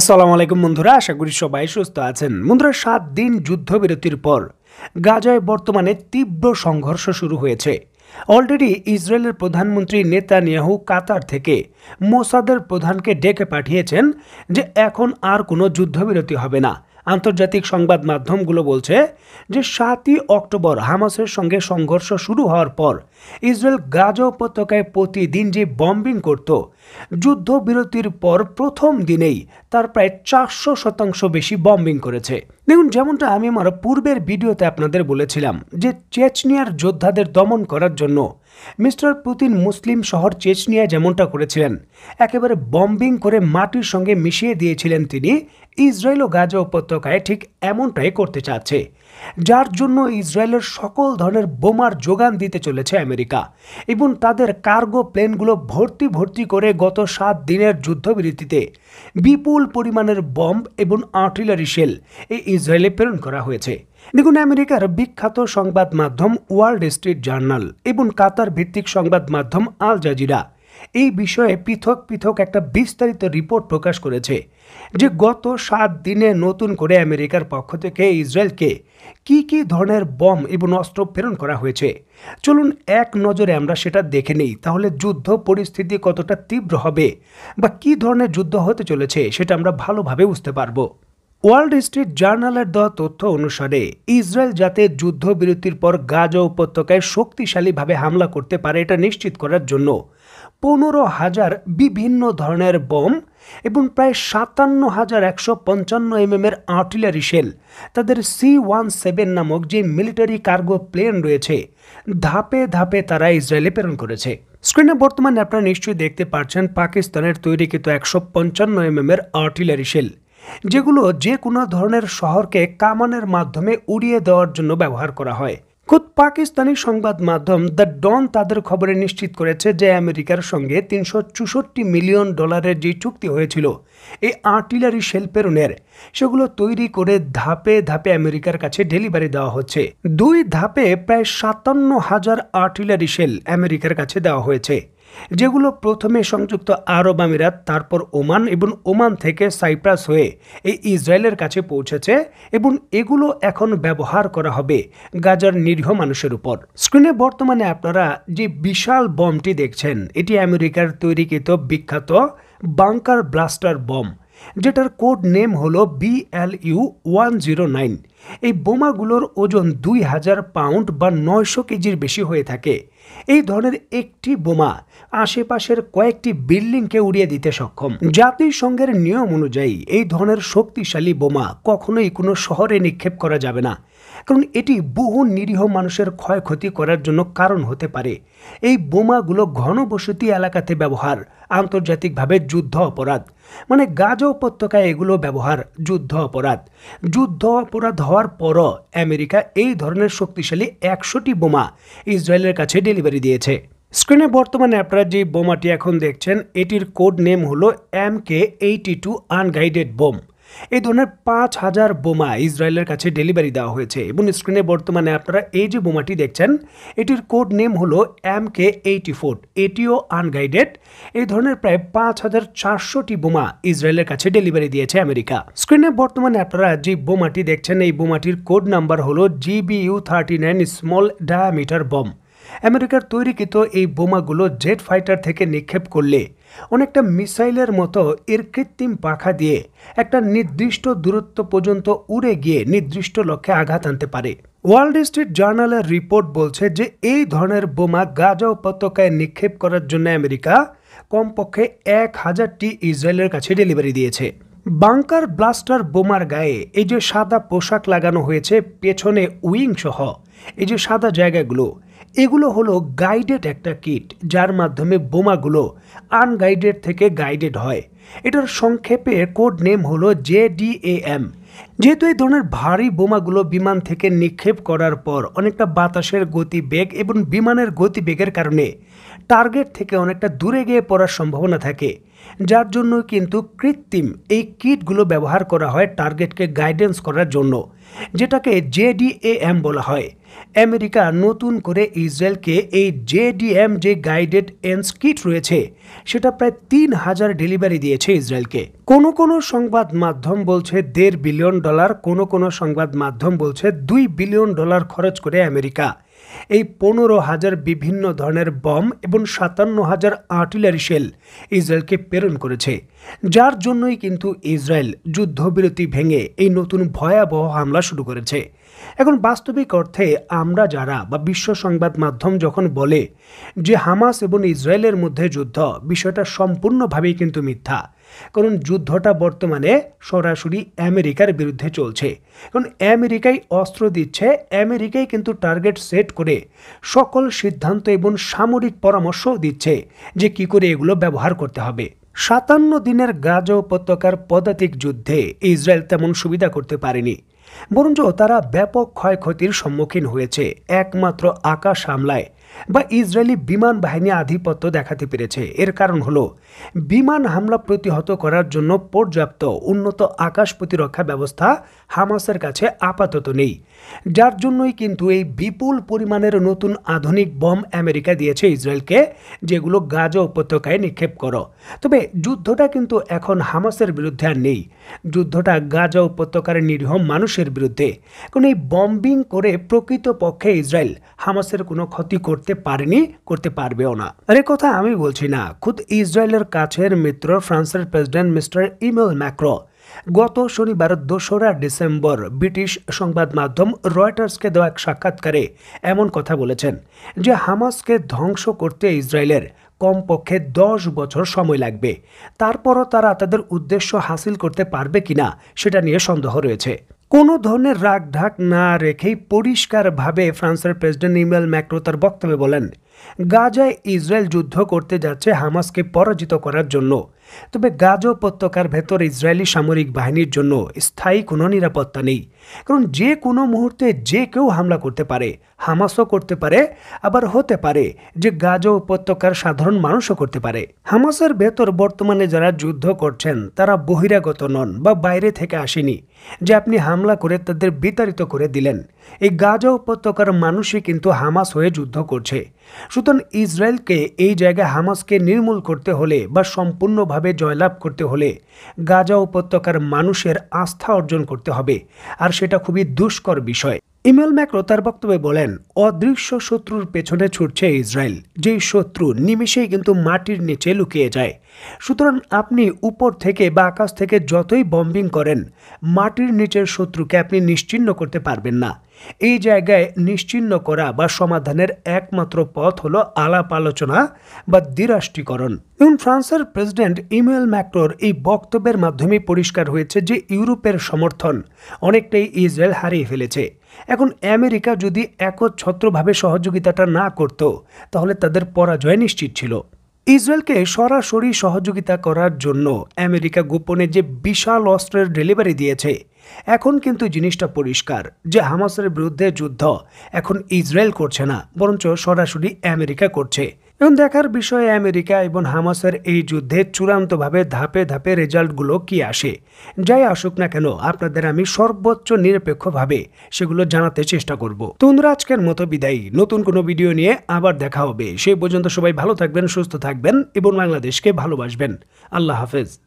আসসালামু আলাইকুম বন্ধুরা আশা করি সবাই সুস্থ আছেন বন্ধুরা সাত দিন যুদ্ধবিরতির পর গাজায় বর্তমানে তীব্র সংঘর্ষ শুরু হয়েছে অলরেডি ইসরায়েলের প্রধানমন্ত্রী নেতানিয়াহু কাতার থেকে মোসাদের প্রধানকে ডেকে পাঠিয়েছেন যে এখন আর কোনো যুদ্ধবিরতি হবে না আন্তর্জাতিক সংবাদ মাধ্যমগুলো বলছে যে সাতই অক্টোবর হামাসের সঙ্গে সংঘর্ষ শুরু হওয়ার পর ইসরায়েল গাজা উপত্যকায় প্রতিদিন যে বম্বিং করত যুদ্ধবিরতির পর প্রথম দিনেই তার প্রায় চারশো শতাংশ বেশি বম্বিং করেছে দেখুন যেমনটা আমি আমার পূর্বের ভিডিওতে আপনাদের বলেছিলাম যে চেচনিয়ার যোদ্ধাদের দমন করার জন্য মিস্টার পুতিন মুসলিম শহর চেচনিয়া যেমনটা করেছিলেন একেবারে বম্বিং করে মাটির সঙ্গে মিশিয়ে দিয়েছিলেন তিনি ইসরায়েল ও গাজা উপত্যকায় ঠিক এমনটাই করতে চাচ্ছে যার জন্য ইসরায়েলের সকল ধরনের বোমার যোগান দিতে চলেছে আমেরিকা এবং তাদের কার্গো প্লেনগুলো ভর্তি ভর্তি করে গত সাত দিনের যুদ্ধবিরতিতে বিপুল পরিমাণের বম্ব এবং আর্টিলারি শেল এই ইসরায়েলে প্রেরণ করা হয়েছে দেখুন আমেরিকার বিখ্যাত সংবাদ মাধ্যম ওয়ার্ল্ড স্ট্রিট জার্নাল এবং কাতার ভিত্তিক সংবাদ মাধ্যম আল জাজিরা এই বিষয়ে পৃথক পৃথক একটা বিস্তারিত রিপোর্ট প্রকাশ করেছে যে গত সাত দিনে নতুন করে আমেরিকার পক্ষ থেকে ইসরায়েলকে কি কি ধরনের বম এবং অস্ত্র প্রেরণ করা হয়েছে চলুন এক নজরে আমরা সেটা দেখে নেই তাহলে যুদ্ধ পরিস্থিতি কতটা তীব্র হবে বা কি ধরনের যুদ্ধ হতে চলেছে সেটা আমরা ভালোভাবে বুঝতে পারব ওয়ার্ল্ড স্ট্রিট জার্নালের দেওয়া তথ্য অনুসারে ইসরায়েল যাতে যুদ্ধবিরতির পর গাজা উপত্যকায় শক্তিশালীভাবে হামলা করতে পারে এটা নিশ্চিত করার জন্য পনেরো হাজার বিভিন্ন ধরনের বোম এবং প্রায় সাতান্ন হাজার একশো পঞ্চান্ন এমএমের আর্টিলারি শেল তাদের সি ওয়ান সেভেন নামক যে মিলিটারি কার্গো প্লেন রয়েছে ধাপে ধাপে তারা ইসরায়েলে প্রেরণ করেছে স্ক্রিনে বর্তমানে আপনারা নিশ্চয়ই দেখতে পাচ্ছেন পাকিস্তানের তৈরিকৃত একশো পঞ্চান্ন এমএমের আর্টিলারি শেল যেগুলো যে কোনো ধরনের শহরকে কামানের মাধ্যমে উড়িয়ে দেওয়ার জন্য ব্যবহার করা হয় খুদ পাকিস্তানি সংবাদ মাধ্যম দ্য ডন তাদের খবরে নিশ্চিত করেছে যে আমেরিকার সঙ্গে তিনশো মিলিয়ন ডলারের যে চুক্তি হয়েছিল এই আর্টিলারি শেল পেরুনের সেগুলো তৈরি করে ধাপে ধাপে আমেরিকার কাছে ডেলিভারি দেওয়া হচ্ছে দুই ধাপে প্রায় সাতান্ন হাজার আর্টিলারি শেল আমেরিকার কাছে দেওয়া হয়েছে যেগুলো প্রথমে সংযুক্ত আরব আমিরাত তারপর ওমান এবং ওমান থেকে সাইপ্রাস হয়ে এই ইসরায়েলের কাছে পৌঁছেছে এবং এগুলো এখন ব্যবহার করা হবে গাজার নিরীহ মানুষের উপর স্ক্রিনে বর্তমানে আপনারা যে বিশাল বমটি দেখছেন এটি আমেরিকার তৈরিকৃত বিখ্যাত বাংকার ব্লাস্টার বম যেটার কোড নেম হল বিএলইউ ওয়ান জিরো নাইন এই বোমাগুলোর ওজন দুই হাজার পাউন্ড বা নয়শো কেজির বেশি হয়ে থাকে এই ধরনের একটি বোমা আশেপাশের কয়েকটি বিল্ডিংকে উড়িয়ে দিতে সক্ষম জাতিসংঘের নিয়ম অনুযায়ী এই ধরনের শক্তিশালী বোমা কখনোই কোনো শহরে নিক্ষেপ করা যাবে না কারণ এটি বহু নিরীহ মানুষের ক্ষয়ক্ষতি করার জন্য কারণ হতে পারে এই বোমাগুলো ঘনবসতি এলাকাতে ব্যবহার আন্তর্জাতিকভাবে যুদ্ধ অপরাধ মানে গাজা উপত্যকায় এগুলো ব্যবহার যুদ্ধ অপরাধ যুদ্ধ অপরাধ হওয়ার পরও আমেরিকা এই ধরনের শক্তিশালী একশোটি বোমা ইসরায়েলের কাছে ডেলিভারি দিয়েছে স্ক্রিনে বর্তমানে আপনারা যে বোমাটি এখন দেখছেন এটির কোড নেম হলো M K eighty two unguided bomb এই ধরনের পাঁচ হাজার বোমা ইসরায়েলের কাছে ডেলিভারি দেওয়া হয়েছে এবং স্ক্রিনে বর্তমানে আপনারা এই যে বোমাটি দেখছেন এটির কোড নেম হলো এম কে এইটি ফোর এটিও আনগাইডেড এই ধরনের প্রায় পাঁচ হাজার চারশোটি বোমা ইসরায়েলের কাছে ডেলিভারি দিয়েছে আমেরিকা স্ক্রিনে বর্তমানে আপনারা যে বোমাটি দেখছেন এই বোমাটির কোড নাম্বার হলো GBU thirty nine small diameter bomb আমেরিকার তৈরিকৃত এই বোমাগুলো জেট ফাইটার থেকে নিক্ষেপ করলে অনেকটা মিসাইলের মতো এর কৃত্রিম পাখা দিয়ে একটা নির্দিষ্ট দূরত্ব পর্যন্ত উড়ে গিয়ে নির্দিষ্ট লক্ষ্যে আঘাত আনতে পারে ওয়ার্ল্ড স্ট্রিট জার্নালের রিপোর্ট বলছে যে এই ধরনের বোমা গাজা উপত্যকায় নিক্ষেপ করার জন্য আমেরিকা কমপক্ষে এক হাজারটি ইসরায়েলের কাছে ডেলিভারি দিয়েছে বাংকার ব্লাস্টার বোমার গায়ে এই যে সাদা পোশাক লাগানো হয়েছে পেছনে উইং সহ এই যে সাদা জায়গাগুলো এগুলো হলো গাইডেড একটা কিট যার মাধ্যমে বোমাগুলো আনগাইডেড থেকে গাইডেড হয় এটার সংক্ষেপে কোড নেম হলো জেডিএএম যেহেতু এই ধরনের ভারী বোমাগুলো বিমান থেকে নিক্ষেপ করার পর অনেকটা বাতাসের গতিবেগ এবং বিমানের গতিবেগের কারণে টার্গেট থেকে অনেকটা দূরে গিয়ে পড়ার সম্ভাবনা থাকে যার জন্য কিন্তু কৃত্রিম এই কিটগুলো ব্যবহার করা হয় টার্গেটকে গাইডেন্স করার জন্য যেটাকে জেডিএএম বলা হয় আমেরিকা নতুন করে ইসরায়েলকে এই জেডিএম যে গাইডেড এন্স কিট রয়েছে সেটা প্রায় তিন হাজার ডেলিভারি দিয়েছে ইসরায়েলকে কোনো কোনো সংবাদ মাধ্যম বলছে দেড় বিলিয়ন ডলার কোনো কোনো সংবাদ মাধ্যম বলছে দুই বিলিয়ন ডলার খরচ করে আমেরিকা এই পনেরো হাজার বিভিন্ন ধরনের বম এবং সাতান্ন হাজার আর্টিলারি শেল ইসরায়েলকে প্রেরণ করেছে যার জন্যই কিন্তু ইসরায়েল যুদ্ধবিরতি ভেঙে এই নতুন ভয়াবহ হামলা শুরু করেছে এখন বাস্তবিক অর্থে আমরা যারা বা বিশ্ব সংবাদ মাধ্যম যখন বলে যে হামাস এবং ইসরায়েলের মধ্যে যুদ্ধ বিষয়টা সম্পূর্ণভাবেই কিন্তু মিথ্যা কারণ যুদ্ধটা বর্তমানে সরাসরি আমেরিকার বিরুদ্ধে চলছে কারণ আমেরিকাই অস্ত্র দিচ্ছে আমেরিকাই কিন্তু টার্গেট সেট করে সকল সিদ্ধান্ত এবং সামরিক পরামর্শও দিচ্ছে যে কি করে এগুলো ব্যবহার করতে হবে সাতান্ন দিনের গাজা উপত্যকার পদাতিক যুদ্ধে ইসরায়েল তেমন সুবিধা করতে পারেনি বরঞ্চ তারা ব্যাপক ক্ষয়ক্ষতির সম্মুখীন হয়েছে একমাত্র আকাশ হামলায় বা ইসরায়েলি বিমান বাহিনী আধিপত্য দেখাতে পেরেছে এর কারণ হল বিমান হামলা প্রতিহত করার জন্য পর্যাপ্ত উন্নত আকাশ প্রতিরক্ষা ব্যবস্থা হামাসের কাছে আপাতত নেই যার জন্যই কিন্তু এই বিপুল পরিমাণের নতুন আধুনিক বম আমেরিকা দিয়েছে ইসরায়েলকে যেগুলো গাজা উপত্যকায় নিক্ষেপ করো তবে যুদ্ধটা কিন্তু এখন হামাসের বিরুদ্ধে আর নেই যুদ্ধটা গাজা উপত্যকার নিরীহ মানুষের বিরুদ্ধে কোন এই বম্বিং করে প্রকৃতপক্ষে ইসরায়েল হামাসের কোনো ক্ষতি করতে করতে পারেনি করতে পারবেও না আর কথা আমি বলছি না খুদ ইসরায়েলের কাছের মিত্র ফ্রান্সের প্রেসিডেন্ট মিস্টার ইমেল ম্যাক্রো গত শনিবার দোসরা ডিসেম্বর ব্রিটিশ সংবাদ মাধ্যম রয়টার্সকে দেওয়া এক সাক্ষাৎকারে এমন কথা বলেছেন যে হামাসকে ধ্বংস করতে ইসরায়েলের কমপক্ষে দশ বছর সময় লাগবে তারপরও তারা তাদের উদ্দেশ্য হাসিল করতে পারবে কিনা সেটা নিয়ে সন্দেহ রয়েছে কোনো ধরনের রাগ ঢাক না রেখেই পরিষ্কারভাবে ফ্রান্সের প্রেসিডেন্ট ইমেল ম্যাক্রো তার বক্তব্যে বলেন গাজায় ইসরায়েল যুদ্ধ করতে যাচ্ছে হামাসকে পরাজিত করার জন্য তবে গাজ উপত্যকার ভেতর ইসরায়েলি সামরিক বাহিনীর জন্য স্থায়ী কোনো নিরাপত্তা নেই কারণ যে কোনো মুহূর্তে যে কেউ হামলা করতে পারে হামাসও করতে পারে আবার হতে পারে যে গাজ উপত্যকার সাধারণ মানুষও করতে পারে হামাসের ভেতর বর্তমানে যারা যুদ্ধ করছেন তারা বহিরাগত নন বা বাইরে থেকে আসেনি যে আপনি হামলা করে তাদের বিতাড়িত করে দিলেন এই গাজা উপত্যকার মানুষই কিন্তু হামাস হয়ে যুদ্ধ করছে সুতরাং ইসরায়েলকে এই জায়গায় হামাসকে নির্মূল করতে হলে বা সম্পূর্ণভাবে জয়লাভ করতে হলে গাজা উপত্যকার মানুষের আস্থা অর্জন করতে হবে আর সেটা খুবই দুষ্কর বিষয় ইমেল ম্যাক্রো তার বক্তব্যে বলেন অদৃশ্য শত্রুর পেছনে ছুটছে ইসরায়েল যেই শত্রু নিমিষেই কিন্তু মাটির নিচে লুকিয়ে যায় সুতরাং আপনি উপর থেকে বা আকাশ থেকে যতই বম্বিং করেন মাটির নিচের শত্রুকে আপনি নিশ্চিন্ন করতে পারবেন না এই জায়গায় নিশ্চিন্ন করা বা সমাধানের একমাত্র পথ হলো আলাপ আলোচনা বা দ্বিরাষ্ট্রীকরণ এবং ফ্রান্সের প্রেসিডেন্ট ইমেল ম্যাক্রোর এই বক্তব্যের মাধ্যমে পরিষ্কার হয়েছে যে ইউরোপের সমর্থন অনেকটাই ইসরায়েল হারিয়ে ফেলেছে এখন আমেরিকা যদি একচ্ছত্রভাবে সহযোগিতাটা না করত তাহলে তাদের পরাজয় নিশ্চিত ছিল ইসরায়েলকে সরাসরি সহযোগিতা করার জন্য আমেরিকা গোপনে যে বিশাল অস্ত্রের ডেলিভারি দিয়েছে এখন কিন্তু জিনিসটা পরিষ্কার যে হামাসের বিরুদ্ধে যুদ্ধ এখন ইসরায়েল করছে না বরঞ্চ সরাসরি আমেরিকা করছে এবং দেখার বিষয়ে আমেরিকা এবং হামাসের এই যুদ্ধে চূড়ান্তভাবে ধাপে ধাপে রেজাল্টগুলো কি আসে যাই আসুক না কেন আপনাদের আমি সর্বোচ্চ নিরপেক্ষভাবে সেগুলো জানাতে চেষ্টা করব তোমরা আজকের মতো বিদায়ী নতুন কোনো ভিডিও নিয়ে আবার দেখা হবে সেই পর্যন্ত সবাই ভালো থাকবেন সুস্থ থাকবেন এবং বাংলাদেশকে ভালোবাসবেন আল্লাহ হাফেজ